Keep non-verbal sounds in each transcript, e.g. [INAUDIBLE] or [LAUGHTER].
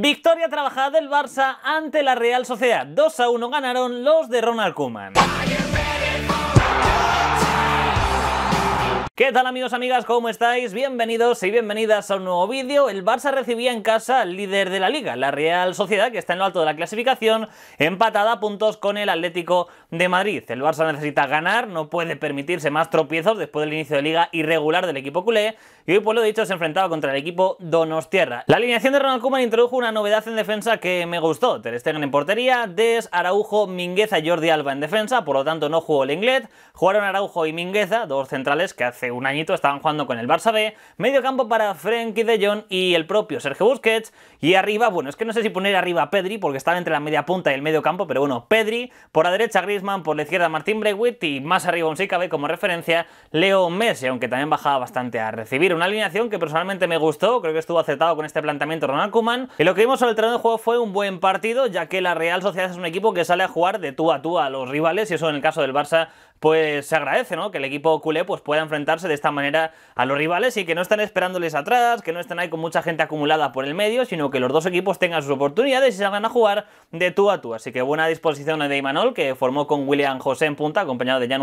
Victoria trabajada del Barça ante la Real Sociedad. 2 a 1 ganaron los de Ronald Koeman. ¿Qué tal amigos, amigas? ¿Cómo estáis? Bienvenidos y bienvenidas a un nuevo vídeo. El Barça recibía en casa al líder de la Liga, la Real Sociedad, que está en lo alto de la clasificación, empatada a puntos con el Atlético de Madrid. El Barça necesita ganar, no puede permitirse más tropiezos después del inicio de Liga irregular del equipo culé, y hoy, por pues lo dicho, se enfrentaba contra el equipo Donostierra. La alineación de Ronald Koeman introdujo una novedad en defensa que me gustó. Ter Stegen en portería, Des, Araujo, Mingueza y Jordi Alba en defensa, por lo tanto no jugó el Inglés, Jugaron Araujo y Mingueza, dos centrales que hacen un añito estaban jugando con el Barça B, medio campo para Frenkie de Jong y el propio Sergio Busquets, y arriba, bueno, es que no sé si poner arriba Pedri, porque estaba entre la media punta y el medio campo, pero bueno, Pedri, por la derecha Griezmann, por la izquierda Martín Brewitt, y más arriba, un sí cabe como referencia, Leo Messi, aunque también bajaba bastante a recibir. Una alineación que personalmente me gustó, creo que estuvo aceptado con este planteamiento Ronald Koeman, y lo que vimos sobre el terreno de juego fue un buen partido, ya que la Real Sociedad es un equipo que sale a jugar de tú a tú a los rivales, y eso en el caso del Barça pues se agradece, ¿no? Que el equipo culé pues, pueda enfrentarse de esta manera a los rivales y que no estén esperándoles atrás, que no estén ahí con mucha gente acumulada por el medio, sino que los dos equipos tengan sus oportunidades y salgan a jugar de tú a tú. Así que buena disposición de Imanol, que formó con William José en punta, acompañado de Jan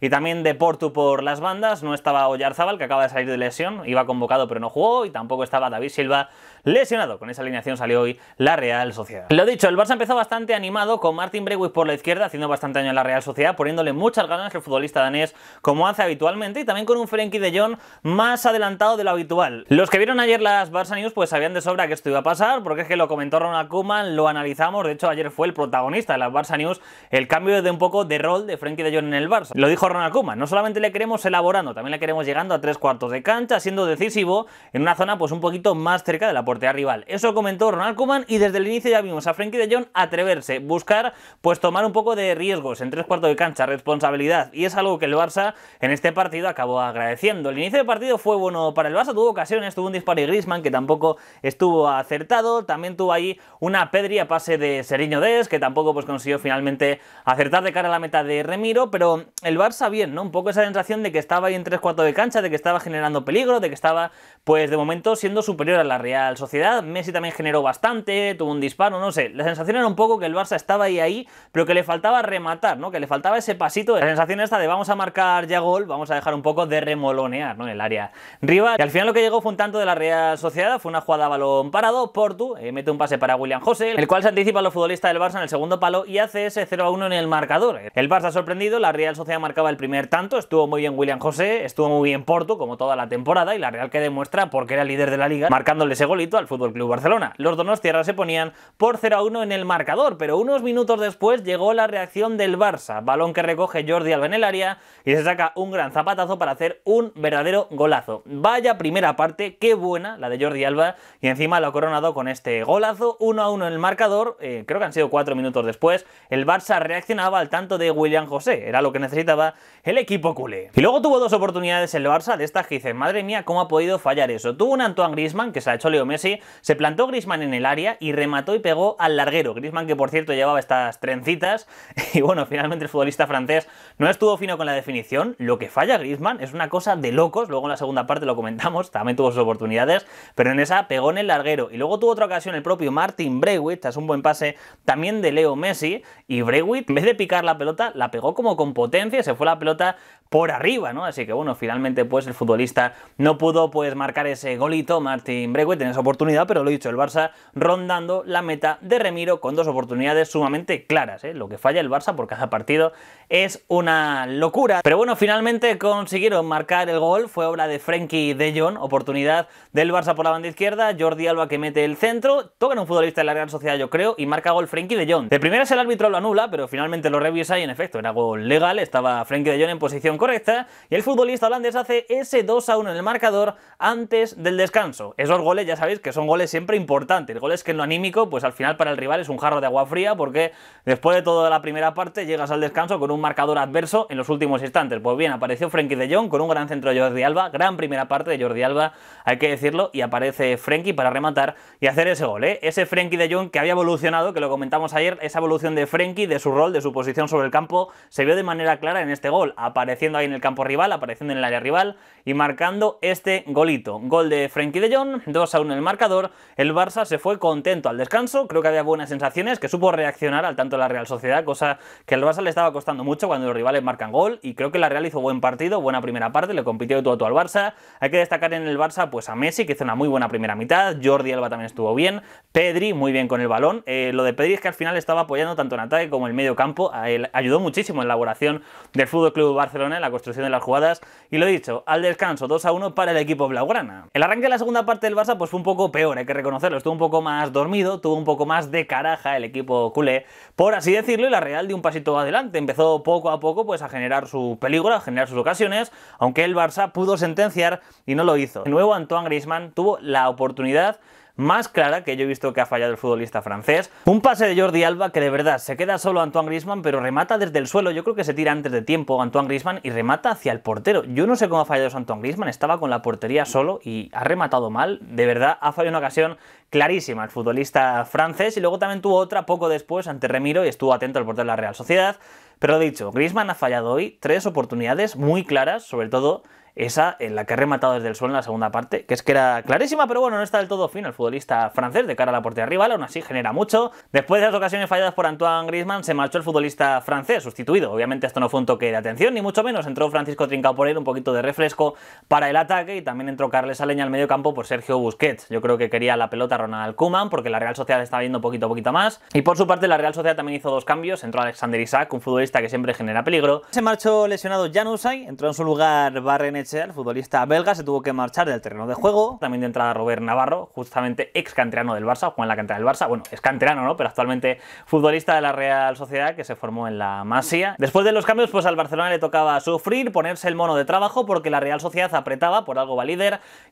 y también de Portu por las bandas. No estaba Oyarzabal, que acaba de salir de lesión, iba convocado pero no jugó, y tampoco estaba David Silva lesionado. Con esa alineación salió hoy la Real Sociedad. Lo dicho, el Barça empezó bastante animado con Martin Brewick por la izquierda, haciendo bastante daño en la Real Sociedad, poniéndole muchas ganas el futbolista danés como hace habitualmente y también con un Frenkie de Jong más adelantado de lo habitual. Los que vieron ayer las Barça News pues sabían de sobra que esto iba a pasar porque es que lo comentó Ronald Koeman, lo analizamos, de hecho ayer fue el protagonista de las Barça News el cambio de un poco de rol de Frenkie de Jong en el Barça. Lo dijo Ronald Koeman, no solamente le queremos elaborando, también le queremos llegando a tres cuartos de cancha, siendo decisivo en una zona pues un poquito más cerca de la portería rival. Eso comentó Ronald Koeman y desde el inicio ya vimos a Frenkie de Jong atreverse, buscar pues tomar un poco de riesgos en tres cuartos de cancha, responsabilidad y es algo que el Barça en este partido acabó agradeciendo. El inicio del partido fue bueno para el Barça, tuvo ocasiones, tuvo un disparo de Griezmann que tampoco estuvo acertado, también tuvo ahí una Pedri pase de Seriño Des que tampoco pues consiguió finalmente acertar de cara a la meta de Remiro, pero el Barça bien, ¿no? Un poco esa sensación de que estaba ahí en 3-4 de cancha, de que estaba generando peligro, de que estaba pues de momento siendo superior a la Real Sociedad. Messi también generó bastante, tuvo un disparo, no sé. La sensación era un poco que el Barça estaba ahí ahí, pero que le faltaba rematar, ¿no? Que le faltaba ese pasito la sensación esta de vamos a marcar ya gol, vamos a dejar un poco de remolonear ¿no? el área rival. Y al final lo que llegó fue un tanto de la Real Sociedad, fue una jugada balón parado, Portu eh, mete un pase para William José, el cual se anticipa a los futbolistas del Barça en el segundo palo y hace ese 0-1 a en el marcador. El Barça sorprendido, la Real Sociedad marcaba el primer tanto, estuvo muy bien William José, estuvo muy bien Portu, como toda la temporada, y la Real que demuestra porque era líder de la liga, marcándole ese golito al FC Barcelona. Los donos tierra se ponían por 0-1 a en el marcador, pero unos minutos después llegó la reacción del Barça, balón que recoge Jordi Alba en el área y se saca un gran zapatazo para hacer un verdadero golazo. Vaya primera parte, qué buena la de Jordi Alba y encima lo ha coronado con este golazo, 1 a 1 en el marcador, eh, creo que han sido 4 minutos después, el Barça reaccionaba al tanto de William José, era lo que necesitaba el equipo culé. Y luego tuvo dos oportunidades el Barça de estas que dicen: madre mía, ¿cómo ha podido fallar eso? Tuvo un Antoine Grisman que se ha hecho Leo Messi, se plantó Grisman en el área y remató y pegó al larguero, Grisman que por cierto llevaba estas trencitas [LAUGHS] y bueno, finalmente el futbolista francés no estuvo fino con la definición, lo que falla Griezmann es una cosa de locos, luego en la segunda parte lo comentamos, [LAUGHS] también tuvo sus oportunidades, pero en esa pegó en el larguero y luego tuvo otra ocasión el propio Martin Brewitt, es un buen pase también de Leo Messi y Brewitt en vez de picar la pelota la pegó como con potencia, se fue la pelota por arriba, ¿no? Así que bueno, finalmente pues el futbolista no pudo pues marcar ese golito, Martín Breguet en esa oportunidad, pero lo dicho, el Barça rondando la meta de Remiro con dos oportunidades sumamente claras, ¿eh? Lo que falla el Barça por cada partido es una locura. Pero bueno, finalmente consiguieron marcar el gol, fue obra de Frenkie de Jong, oportunidad del Barça por la banda izquierda, Jordi Alba que mete el centro, toca en un futbolista de la Real Sociedad yo creo, y marca gol Frenkie de Jong. De es el árbitro lo anula, pero finalmente lo revisa y en efecto era gol legal, estaba Frenkie de Jong en posición correcta y el futbolista holandés hace ese 2 a 1 en el marcador antes del descanso. Esos goles ya sabéis que son goles siempre importantes, goles que en lo anímico pues al final para el rival es un jarro de agua fría porque después de toda la primera parte llegas al descanso con un marcador adverso en los últimos instantes. Pues bien, apareció Frenkie de Jong con un gran centro de Jordi Alba, gran primera parte de Jordi Alba, hay que decirlo, y aparece Frenkie para rematar y hacer ese gol, ¿eh? ese Frenkie de Jong que había evolucionado, que lo comentamos ayer, esa evolución de Frenkie, de su rol, de su posición sobre el campo, se vio de manera clara en este gol, apareciendo ahí en el campo rival, apareciendo en el área rival y marcando este golito. Gol de Frenkie de Jong, 2 a 1 en el marcador. El Barça se fue contento al descanso, creo que había buenas sensaciones, que supo reaccionar al tanto de la Real Sociedad, cosa que al Barça le estaba costando mucho cuando los rivales marcan gol y creo que la Real hizo buen partido, buena primera parte, le compitió de todo a todo al Barça. Hay que destacar en el Barça pues a Messi, que hizo una muy buena primera mitad, Jordi Alba también estuvo bien, Pedri muy bien con el balón. Eh, lo de Pedri es que al final estaba apoyando tanto en ataque como en el medio campo, ayudó muchísimo en la elaboración del Fútbol Club Barcelona en la construcción de las jugadas. Y lo he dicho, al descanso, 2 a 1 para el equipo blaugrana. El arranque de la segunda parte del Barça pues fue un poco peor, hay que reconocerlo. Estuvo un poco más dormido, tuvo un poco más de caraja el equipo culé, por así decirlo, y la Real dio un pasito adelante. Empezó poco a poco pues a generar su peligro, a generar sus ocasiones, aunque el Barça pudo sentenciar y no lo hizo. De nuevo, Antoine Griezmann tuvo la oportunidad más clara que yo he visto que ha fallado el futbolista francés. Un pase de Jordi Alba que de verdad se queda solo Antoine Grisman, pero remata desde el suelo. Yo creo que se tira antes de tiempo Antoine Grisman y remata hacia el portero. Yo no sé cómo ha fallado eso Antoine Grisman, estaba con la portería solo y ha rematado mal. De verdad, ha fallado una ocasión clarísima el futbolista francés y luego también tuvo otra poco después ante Remiro y estuvo atento al portero de la Real Sociedad. Pero lo dicho, Grisman ha fallado hoy tres oportunidades muy claras, sobre todo esa en la que ha rematado desde el suelo en la segunda parte, que es que era clarísima, pero bueno, no está del todo fino el futbolista francés de cara a la portería rival, aún así genera mucho. Después de las ocasiones falladas por Antoine Griezmann, se marchó el futbolista francés, sustituido. Obviamente esto no fue un toque de atención, ni mucho menos. Entró Francisco Trincao por él, un poquito de refresco para el ataque, y también entró Carles Aleña al medio campo por Sergio Busquets. Yo creo que quería la pelota Ronald Kuman, porque la Real Sociedad estaba viendo poquito a poquito más. Y por su parte, la Real Sociedad también hizo dos cambios. Entró Alexander Isaac, un futbolista que siempre genera peligro. Se marchó lesionado Jan entró en su lugar Barrenet el futbolista belga, se tuvo que marchar del terreno de juego. También de entrada Robert Navarro, justamente ex canterano del Barça, juega en la cantera del Barça. Bueno, es canterano, ¿no? Pero actualmente futbolista de la Real Sociedad que se formó en la Masía. Después de los cambios, pues al Barcelona le tocaba sufrir, ponerse el mono de trabajo porque la Real Sociedad apretaba, por algo va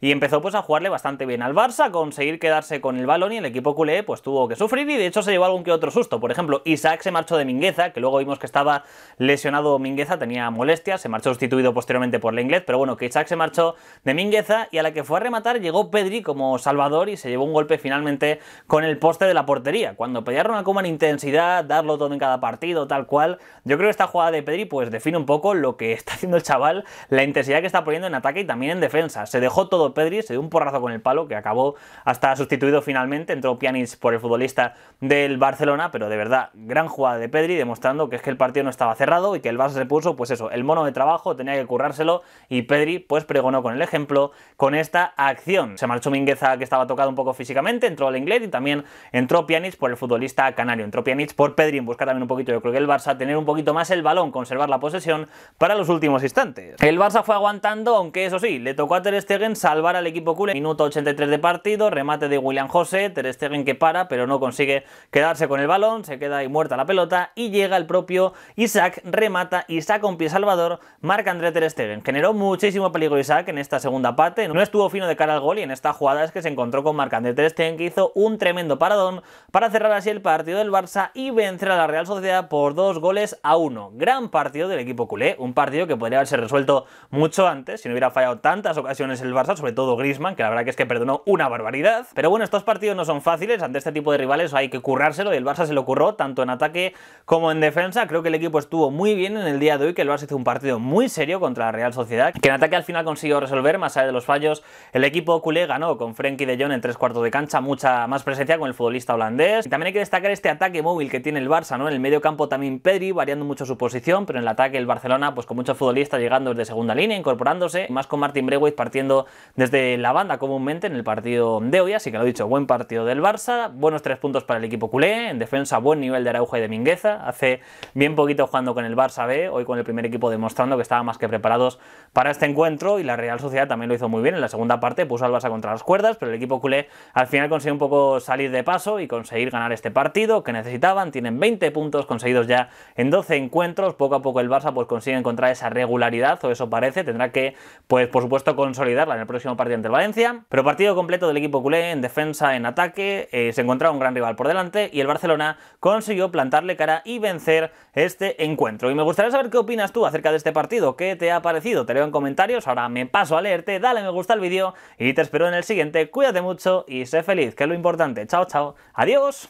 y empezó pues a jugarle bastante bien al Barça, conseguir quedarse con el balón y el equipo culé pues tuvo que sufrir y de hecho se llevó algún que otro susto. Por ejemplo, Isaac se marchó de Mingueza, que luego vimos que estaba lesionado Mingueza, tenía molestias, se marchó sustituido posteriormente por la inglés, pero bueno, que Isaac se marchó de Mingueza y a la que fue a rematar llegó Pedri como salvador y se llevó un golpe finalmente con el poste de la portería. Cuando pelearon a en intensidad, darlo todo en cada partido, tal cual, yo creo que esta jugada de Pedri pues define un poco lo que [LAUGHS] está haciendo el chaval, la intensidad que está poniendo en ataque y también en defensa. Se dejó todo Pedri, se dio un porrazo con el palo que acabó hasta sustituido finalmente, entró Pjanic por el futbolista del Barcelona, pero de verdad, gran jugada de Pedri demostrando que es que el partido no estaba cerrado y que el Barça se puso, pues eso, el mono de trabajo, tenía que currárselo y Pedri pues pregonó con el ejemplo con esta acción. Se marchó Mingueza que estaba tocado un poco físicamente, entró al Inglés y también entró Pjanic por el futbolista canario, entró Pjanic por Pedri en busca también un poquito, yo creo que el Barça tener un poquito más el balón, conservar la posesión para los últimos instantes. El Barça fue aguantando, aunque eso sí, le tocó a Ter Stegen salvar al equipo culé. Minuto 83 de partido, remate de William José, Ter Stegen que para, pero no consigue quedarse con el balón, se queda ahí muerta la pelota y llega el propio Isaac, remata Isaac con pie Salvador, marca André Ter Stegen. Generó mucho muchísimo peligro Isaac en esta segunda parte. No estuvo fino de cara al gol y en esta jugada es que se encontró con Marc-André Ter que hizo un tremendo paradón para cerrar así el partido del Barça y vencer a la Real Sociedad por dos goles a uno. Gran partido del equipo culé, un partido que podría haberse resuelto mucho antes si no hubiera fallado tantas ocasiones el Barça, sobre todo Griezmann, que la verdad que es que perdonó una barbaridad. Pero bueno, estos partidos no son fáciles, ante este tipo de rivales hay que currárselo y el Barça se lo curró tanto en ataque como en defensa. Creo que el equipo estuvo muy bien en el día de hoy, que el Barça hizo un partido muy serio contra la Real Sociedad, en ataque al final consiguió resolver, más allá de los fallos, el equipo culé ganó con Frenkie de Jong en tres cuartos de cancha, mucha más presencia con el futbolista holandés. Y también hay que destacar este ataque móvil que tiene el Barça, ¿no? En el medio campo también Pedri, variando mucho su posición, pero en el ataque el Barcelona, pues con muchos futbolistas llegando desde segunda línea, incorporándose, más con Martin Breguet partiendo desde la banda comúnmente en el partido de hoy, así que lo dicho, buen partido del Barça, buenos tres puntos para el equipo culé, en defensa buen nivel de Araujo y de Mingueza, hace bien poquito jugando con el Barça B, hoy con el primer equipo demostrando que estaban más que preparados para este este encuentro y la Real Sociedad también lo hizo muy bien. En la segunda parte puso al Barça contra las cuerdas, pero el equipo culé al final consiguió un poco salir de paso y conseguir ganar este partido que necesitaban. Tienen 20 puntos conseguidos ya en 12 encuentros. Poco a poco el Barça pues consigue encontrar esa regularidad, o eso parece. Tendrá que, pues por supuesto, consolidarla en el próximo partido ante el Valencia. Pero partido completo del equipo culé en defensa, en ataque. Eh, se encontraba un gran rival por delante y el Barcelona consiguió plantarle cara y vencer este encuentro. Y me gustaría saber qué opinas tú acerca de este partido. ¿Qué te ha parecido? Te leo en comentarios ahora me paso a leerte, dale me gusta al vídeo y te espero en el siguiente. Cuídate mucho y sé feliz, que es lo importante. Chao, chao. Adiós.